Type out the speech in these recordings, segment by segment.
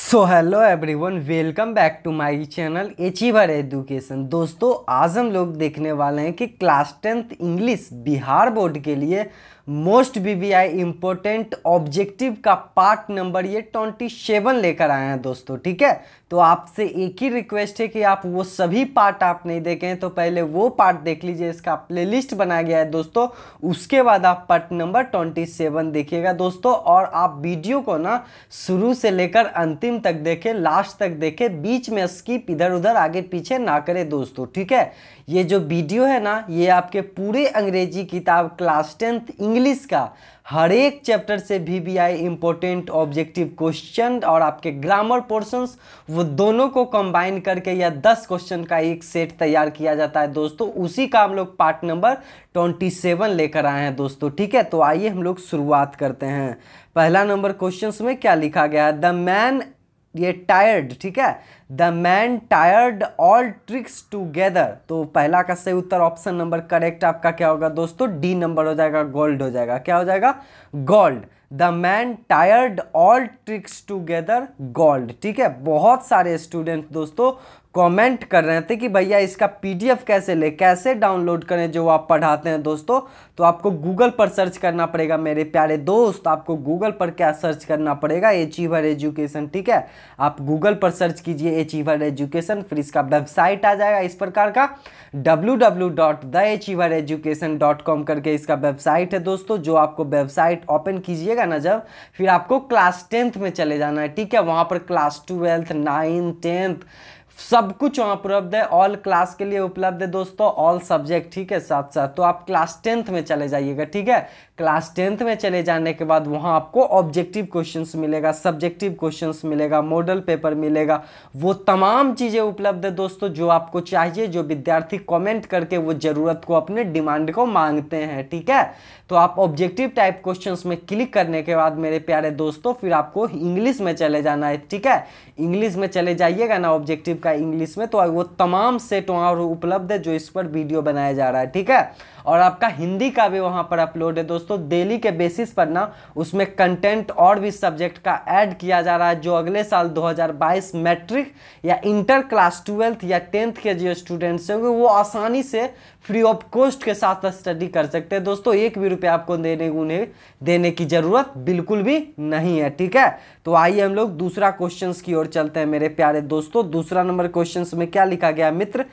so hello everyone welcome back to my channel achiever education दोस्तों आज हम लोग देखने वाले हैं कि class tenth English Bihar board के लिए मोस्ट बीबीआई इम्पोर्टेंट ऑब्जेक्टिव का पार्ट नंबर ये ट्वेंटी सेवन लेकर आए हैं दोस्तों ठीक है तो आपसे एक ही रिक्वेस्ट है कि आप वो सभी पार्ट आप नहीं देखें तो पहले वो पार्ट देख लीजिए इसका प्ले लिस्ट बनाया गया है दोस्तों उसके बाद आप पार्ट नंबर ट्वेंटी सेवन देखिएगा दोस्तों और आप वीडियो को ना शुरू से लेकर अंत अंतिम तक देखें लास्ट तक देखें बीच में स्कीप इधर उधर आगे पीछे ना करें दोस्तों ठीक है ये जो वीडियो है ना ये आपके पूरे अंग्रेजी किताब क्लास टेंथ इंग्लिश का हर एक चैप्टर से V V I important objective question और आपके ग्रामर पोर्शंस वो दोनों को कंबाइन करके या दस क्वेश्चन का एक सेट तैयार किया जाता है दोस्तों उसी का हम लोग पार्ट नंबर ट्वेंटी सेवन लेकर आए हैं दोस्तों ठीक है तो आइए हम लोग शुरुआत करते हैं पहला नंबर क्वेश्चंस में क्या लिखा गया है द मैन ये टायर्ड ठीक है the man tired all tricks together तो पहला का सही उत्तर ऑप्शन नंबर करेक्ट आपका क्या होगा दोस्तों डी नंबर हो जाएगा गोल्ड हो जाएगा क्या हो जाएगा gold the man tired all tricks together gold ठीक है बहुत सारे स्टूडेंट दोस्तों कमेंट कर रहे थे कि भैया इसका पीडीएफ कैसे ले कैसे डाउनलोड करें जो आप पढ़ाते हैं दोस्तों तो आपको गूगल पर सर्च करना पड़ेगा मेरे प्यारे दोस्त आपको गूगल पर क्या सर्च करना पड़ेगा एचीवर एजुकेशन ठीक है आप गूगल पर सर्च कीजिए एचीवर एजुकेशन फिर इसका वेबसाइट आ जाएगा इस प्रकार का W W dot the education dot com करके इसका वेबसाइट है दोस्तों जो आपको वेबसाइट ओपन कीजिएगा ना जब फिर आपको क्लास टेंथ में चले जाना है ठीक है वहाँ पर क्लास ट्वेल्थ नाइन्थ टेंथ सब कुछ वहाँ उपलब्ध है ऑल क्लास के लिए उपलब्ध है दोस्तों ऑल सब्जेक्ट ठीक है साथ साथ तो आप क्लास टेंथ में चले जाइएगा ठीक है क्लास टेंथ में चले जाने के बाद वहाँ आपको ऑब्जेक्टिव क्वेश्चंस मिलेगा सब्जेक्टिव क्वेश्चंस मिलेगा मॉडल पेपर मिलेगा वो तमाम चीज़ें उपलब्ध है दोस्तों जो आपको चाहिए जो विद्यार्थी कॉमेंट करके वो ज़रूरत को अपने डिमांड को मांगते हैं ठीक है तो आप ऑब्जेक्टिव टाइप क्वेश्चन में क्लिक करने के बाद मेरे प्यारे दोस्तों फिर आपको इंग्लिश में चले जाना है ठीक है इंग्लिश में चले जाइएगा ना ऑब्जेक्टिव का इंग्लिश में तो वो तमाम सेट वहाँ उपलब्ध है जो इस पर वीडियो बनाया जा रहा है ठीक है और आपका हिंदी का भी वहाँ पर अपलोड है दोस्तों डेली के बेसिस पर ना उसमें कंटेंट और भी सब्जेक्ट का ऐड किया जा रहा है जो अगले साल 2022 मैट्रिक या इंटर क्लास ट्वेल्थ या टेंथ के जो स्टूडेंट्स होंगे वो आसानी से फ्री ऑफ कॉस्ट के साथ स्टडी कर सकते हैं दोस्तों एक भी रुपया आपको देने उन्हें देने की ज़रूरत बिल्कुल भी नहीं है ठीक है तो आइए हम लोग दूसरा क्वेश्चन की ओर चलते हैं मेरे प्यारे दोस्तों दूसरा नंबर क्वेश्चन में क्या लिखा गया मित्र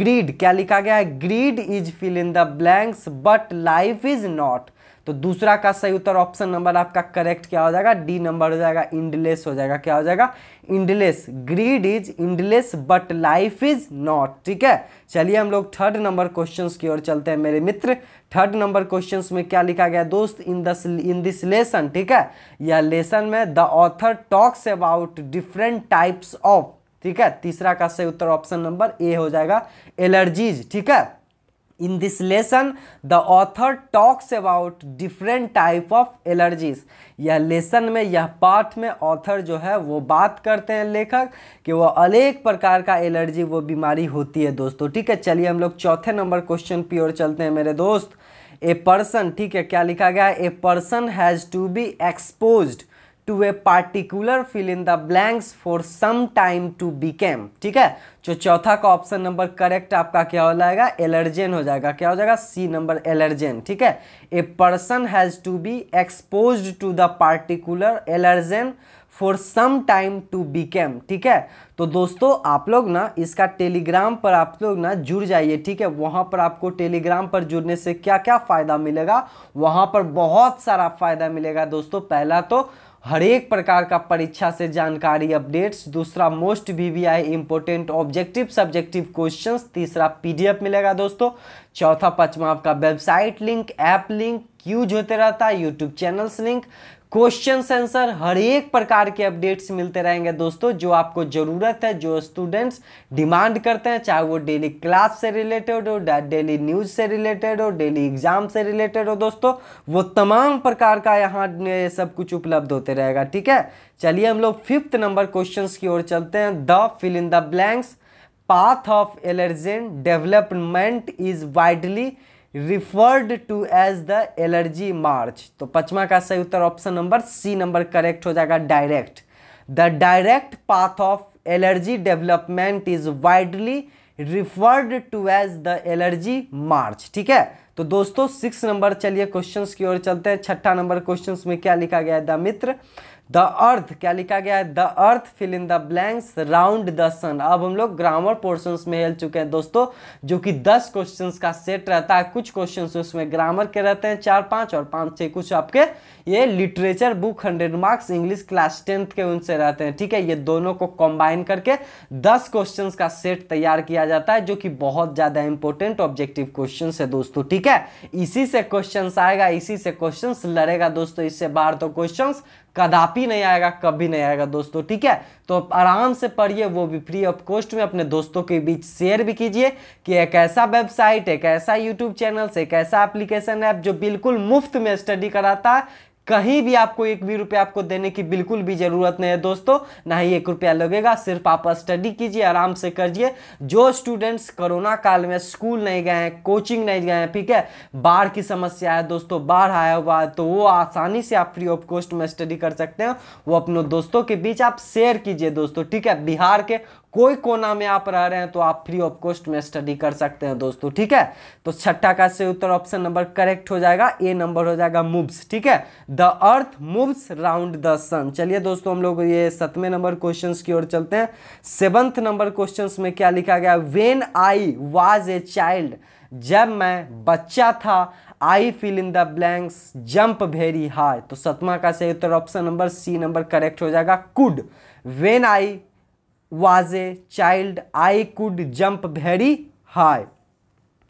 ग्रीड क्या लिखा गया है greed is fill in the blank thanks but life is not तो दूसरा का सही उत्तर ऑप्शन नंबर आपका करेक्ट क्या हो जाएगा डी नंबर हो जाएगा इंडलेस हो जाएगा क्या हो जाएगा endless greed is endless but life is not ठीक है चलिए हम लोग थर्ड नंबर क्वेश्चंस की ओर चलते हैं मेरे मित्र थर्ड नंबर क्वेश्चंस में क्या लिखा गया दोस्त इन दस इन दिस लेसन ठीक है यह लेसन में the author talks about different types of ठीक है तीसरा का सही उत्तर ऑप्शन नंबर ए हो जाएगा एलर्जीज ठीक है in this lesson the author talks about different type of allergies यह लेसन में यह पाठ में ऑथर जो है वो बात करते हैं लेखक कि वो अनेक प्रकार का एलर्जी वो बीमारी होती है दोस्तों ठीक है चलिए हम लोग चौथे नंबर क्वेश्चन पी ओर चलते हैं मेरे दोस्त ए पर्सन ठीक है क्या लिखा गया है a person has to be exposed to a particular fill in the blanks for some time to become ठीक है जो चौथा का ऑप्शन नंबर करेक्ट आपका क्या हो जाएगा एलर्जेन हो जाएगा क्या हो जाएगा सी नंबर एलर्जेन ठीक है a person has to be expose to the particular allergen for some time to become ठीक है तो दोस्तों आप लोग ना इसका टेलीग्राम पर आप लोग ना जुड़ जाइए ठीक है वहाँ पर आपको टेलीग्राम पर जुड़ने से क्या क्या फ़ायदा मिलेगा वहाँ पर बहुत सारा फ़ायदा मिलेगा दोस्तों पहला तो हर एक प्रकार का परीक्षा से जानकारी अपडेट्स दूसरा most VVI important objective subjective questions तीसरा पीडीएफ मिलेगा दोस्तों चौथा पांचवा आपका website link app link use होते रहता है YouTube channels link question answer हर एक प्रकार के अपडेट्स मिलते रहेंगे दोस्तों जो आपको ज़रूरत है जो स्टूडेंट्स डिमांड करते हैं चाहे वो डेली क्लास से रिलेटेड हो डेली न्यूज़ से रिलेटेड हो डेली एग्जाम से रिलेटेड हो दोस्तों वो तमाम प्रकार का यहाँ सब कुछ उपलब्ध होते रहेगा ठीक है चलिए हम लोग फिफ्थ नंबर क्वेश्चन की ओर चलते हैं the fill in the blanks path of allergen development is widely referred to as the allergy march तो पचमा का सही उत्तर option number C number correct हो जाएगा direct the direct path of allergy development is widely referred to as the allergy march ठीक है तो दोस्तों सिक्स नंबर चलिए क्वेश्चंस की ओर चलते हैं छठा नंबर क्वेश्चंस में क्या लिखा गया है द मित्र द अर्थ क्या लिखा गया है the earth fill in the blanks round the sun अब हम लोग ग्रामर पोर्शंस में हेल चुके हैं दोस्तों जो कि दस क्वेश्चंस का सेट रहता है कुछ क्वेश्चंस उसमें ग्रामर के रहते हैं चार पांच और पांच छः कुछ आपके ये literature book hundred marks English class tenth के उनसे रहते हैं ठीक है ये दोनों को कॉम्बाइन करके दस क्वेश्चन का सेट तैयार किया जाता है जो कि बहुत ज़्यादा इंपॉर्टेंट ऑब्जेक्टिव क्वेश्चन है दोस्तों ठीक है है इसी से क्वेश्चंस आएगा इसी से क्वेश्चंस लड़ेगा दोस्तों इससे बाहर तो क्वेश्चंस कदापि नहीं आएगा कभी नहीं आएगा दोस्तों ठीक है तो आराम से पढ़िए वो भी फ्री ऑफ कॉस्ट में अपने दोस्तों के बीच शेयर भी कीजिए कि एक ऐसा वेबसाइट एक ऐसा यूट्यूब चैनल एक ऐसा एप्लीकेशन ऐप जो बिल्कुल मुफ्त में स्टडी कराता है कहीं भी आपको एक भी रुपया आपको देने की बिल्कुल भी ज़रूरत नहीं है दोस्तों ना ही एक रुपया लगेगा सिर्फ आप स्टडी कीजिए आराम से करिए जो स्टूडेंट्स कोरोना काल में स्कूल नहीं गए हैं कोचिंग नहीं गए हैं ठीक है बाढ़ की समस्या है दोस्तों बाढ़ आया हुआ है तो वो आसानी से आप फ्री ऑफ कॉस्ट में स्टडी कर सकते हैं वो अपने दोस्तों के बीच आप शेयर कीजिए दोस्तों ठीक है बिहार के कोई कोना में आप रह रहे हैं तो आप फ्री ऑफ कॉस्ट में स्टडी कर सकते हैं दोस्तों ठीक है तो छठा का से उत्तर ऑप्शन नंबर करेक्ट हो जाएगा ए नंबर हो जाएगा मूव्स ठीक है the earth moves round the sun चलिए दोस्तों हम लोग ये सतवें नंबर क्वेश्चन की ओर चलते हैं सेवंथ नंबर क्वेश्चन में क्या लिखा गया when I was a child जब मैं बच्चा था I fill in the blanks jump very high तो सतमा का सही उत्तर option number C number correct हो जाएगा could when I was a child I could jump very high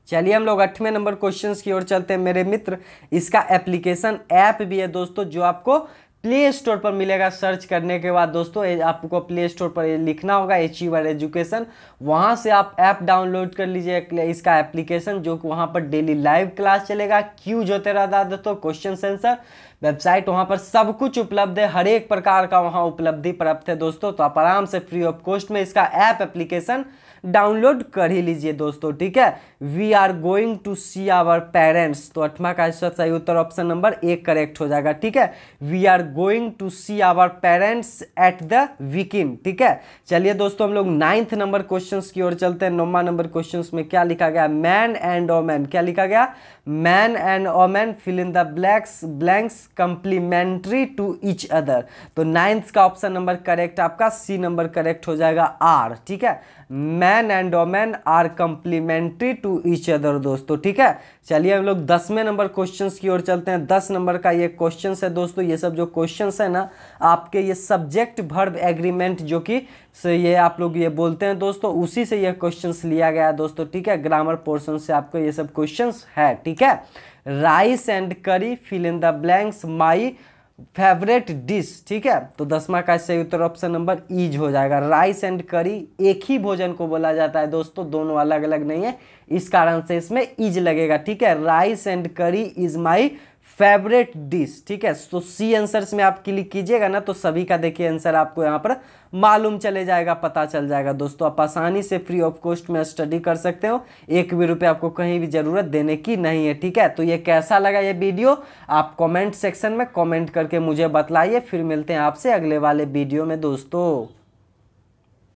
चलिए हम लोग अठवें नंबर क्वेश्चन की ओर चलते हैं मेरे मित्र इसका एप्लीकेशन ऐप भी है दोस्तों जो आपको प्ले स्टोर पर मिलेगा सर्च करने के बाद दोस्तों आपको प्ले स्टोर पर लिखना होगा एचीवर एजुकेशन e वहाँ से आप ऐप डाउनलोड कर लीजिए इसका एप्लीकेशन जो कि वहाँ पर डेली लाइव क्लास चलेगा क्यूज होते रहता है दोस्तों क्वेश्चन सेंसर वेबसाइट वहाँ पर सब कुछ उपलब्ध है हर एक प्रकार का वहाँ उपलब्धि प्राप्त है दोस्तों तो आप आराम से फ्री ऑफ कॉस्ट में इसका ऐप एप्लीकेशन डाउनलोड कर ही लीजिए दोस्तों ठीक है we are going to see our parents तो अठवा का इस सही उत्तर ऑप्शन नंबर ए करेक्ट हो जाएगा ठीक है we are going to see our parents at the weekend ठीक है चलिए दोस्तों हम लोग नाइन्थ नंबर क्वेश्चन की ओर चलते हैं नौवा नंबर क्वेश्चन में क्या लिखा गया मैन एंड ओमैन क्या लिखा गया man and woman fill in the blanks blanks complementary to each other तो नाइन्थ का ऑप्शन नंबर करेक्ट आपका सी नंबर करेक्ट हो जाएगा आर ठीक है man man and woman are complementary to each other दोस्तों ठीक है चलिए हम लोग दसवें नंबर क्वेश्चंस की ओर चलते हैं दस नंबर का ये क्वेश्चन है दोस्तों ये सब जो क्वेश्चन है ना आपके ये सब्जेक्ट भर्ब एग्रीमेंट जो कि से ये आप लोग ये बोलते हैं दोस्तों उसी से ये क्वेश्चन लिया गया है दोस्तों ठीक है ग्रामर पोर्सन से आपको ये सब क्वेश्चन है ठीक है rice and curry fill in the blanks my favourite dish ठीक है तो दसवा का सही उत्तर ऑप्शन नंबर ईज e हो जाएगा राइस एंड करी एक ही भोजन को बोला जाता है दोस्तों दोनों अलग अलग नहीं है इस कारण से इसमें ईज e लगेगा ठीक है rice and curry is my favourite dish ठीक है तो सी आंसर में आप क्लिक कीजिएगा ना तो सभी का देखिए आंसर आपको यहाँ पर मालूम चले जाएगा पता चल जाएगा दोस्तों आप आसानी से फ्री ऑफ कॉस्ट में स्टडी कर सकते हो एक भी रुपये आपको कहीं भी ज़रूरत देने की नहीं है ठीक है तो ये कैसा लगा ये वीडियो आप कमेंट सेक्शन में कमेंट करके मुझे बतलाइए फिर मिलते हैं आपसे अगले वाले वीडियो में दोस्तों